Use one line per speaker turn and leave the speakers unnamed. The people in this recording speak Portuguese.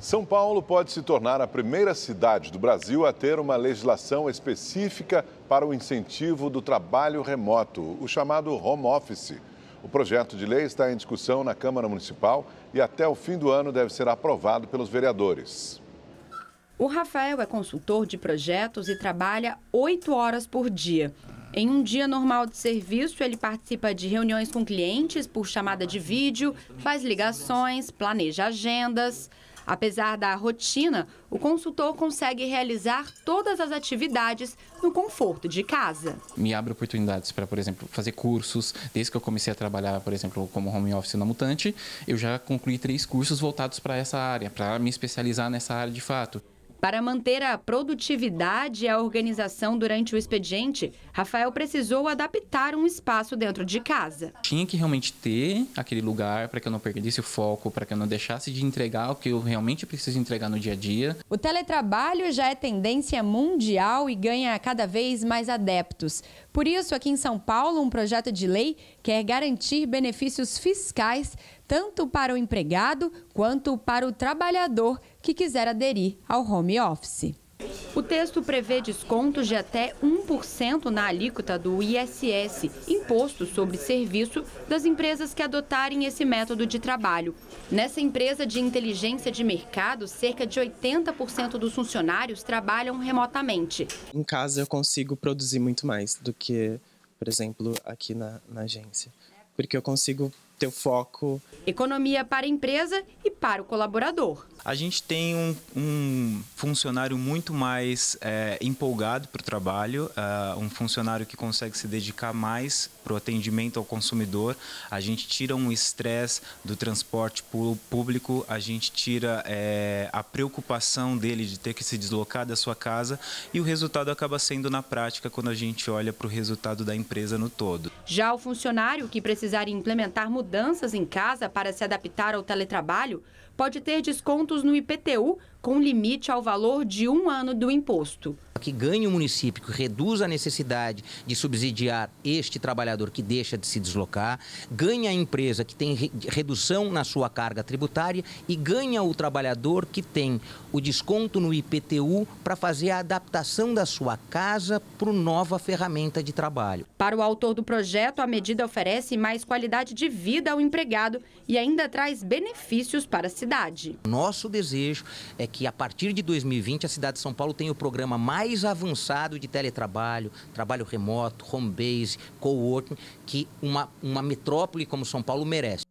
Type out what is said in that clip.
São Paulo pode se tornar a primeira cidade do Brasil a ter uma legislação específica para o incentivo do trabalho remoto, o chamado home office. O projeto de lei está em discussão na Câmara Municipal e até o fim do ano deve ser aprovado pelos vereadores.
O Rafael é consultor de projetos e trabalha oito horas por dia. Em um dia normal de serviço, ele participa de reuniões com clientes por chamada de vídeo, faz ligações, planeja agendas. Apesar da rotina, o consultor consegue realizar todas as atividades no conforto de casa.
Me abre oportunidades para, por exemplo, fazer cursos. Desde que eu comecei a trabalhar, por exemplo, como home office na Mutante, eu já concluí três cursos voltados para essa área, para me especializar nessa área de fato.
Para manter a produtividade e a organização durante o expediente, Rafael precisou adaptar um espaço dentro de casa.
Tinha que realmente ter aquele lugar para que eu não perdesse o foco, para que eu não deixasse de entregar o que eu realmente preciso entregar no dia a dia.
O teletrabalho já é tendência mundial e ganha cada vez mais adeptos. Por isso, aqui em São Paulo, um projeto de lei quer garantir benefícios fiscais tanto para o empregado quanto para o trabalhador que quiser aderir ao home office. O texto prevê descontos de até 1% na alíquota do ISS, imposto sobre serviço, das empresas que adotarem esse método de trabalho. Nessa empresa de inteligência de mercado, cerca de 80% dos funcionários trabalham remotamente. Em
casa eu consigo produzir muito mais do que, por exemplo, aqui na, na agência, porque eu consigo teu foco.
Economia para a empresa e para o colaborador.
A gente tem um, um funcionário muito mais é, empolgado para o trabalho, uh, um funcionário que consegue se dedicar mais para o atendimento ao consumidor. A gente tira um estresse do transporte público, a gente tira é, a preocupação dele de ter que se deslocar da sua casa e o resultado acaba sendo na prática quando a gente olha para o resultado da empresa no todo.
Já o funcionário que precisar implementar mudanças mudanças em casa para se adaptar ao teletrabalho pode ter descontos no IPTU com limite ao valor de um ano do imposto.
Que ganhe o município, que reduz a necessidade de subsidiar este trabalhador que deixa de se deslocar, ganha a empresa que tem redução na sua carga tributária e ganha o trabalhador que tem o desconto no IPTU para fazer a adaptação da sua casa para nova ferramenta de trabalho.
Para o autor do projeto, a medida oferece mais qualidade de vida ao empregado e ainda traz benefícios para a cidade cidade.
Nosso desejo é que a partir de 2020 a cidade de São Paulo tenha o programa mais avançado de teletrabalho, trabalho remoto, home base, coworking, que uma, uma metrópole como São Paulo merece.